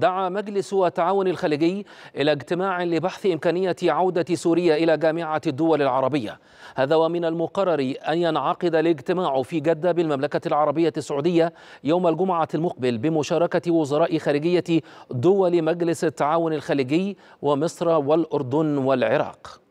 دعا مجلس التعاون الخليجي إلى اجتماع لبحث إمكانية عودة سوريا إلى جامعة الدول العربية هذا ومن المقرر أن ينعقد الاجتماع في جدة بالمملكة العربية السعودية يوم الجمعة المقبل بمشاركة وزراء خارجية دول مجلس التعاون الخليجي ومصر والأردن والعراق